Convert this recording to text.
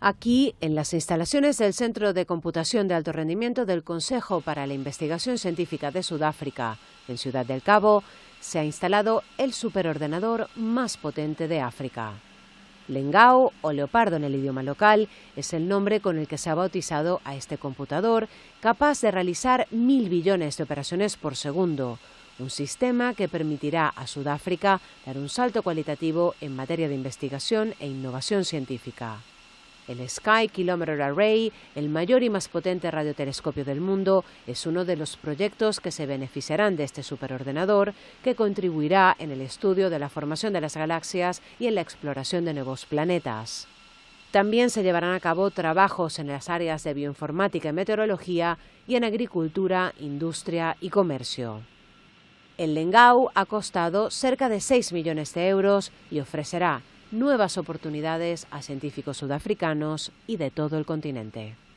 Aquí, en las instalaciones del Centro de Computación de Alto Rendimiento del Consejo para la Investigación Científica de Sudáfrica, en Ciudad del Cabo, se ha instalado el superordenador más potente de África. Lengao o leopardo en el idioma local es el nombre con el que se ha bautizado a este computador, capaz de realizar mil billones de operaciones por segundo, un sistema que permitirá a Sudáfrica dar un salto cualitativo en materia de investigación e innovación científica. El Sky Kilometer Array, el mayor y más potente radiotelescopio del mundo, es uno de los proyectos que se beneficiarán de este superordenador que contribuirá en el estudio de la formación de las galaxias y en la exploración de nuevos planetas. También se llevarán a cabo trabajos en las áreas de bioinformática y meteorología y en agricultura, industria y comercio. El Lengau ha costado cerca de 6 millones de euros y ofrecerá nuevas oportunidades a científicos sudafricanos y de todo el continente.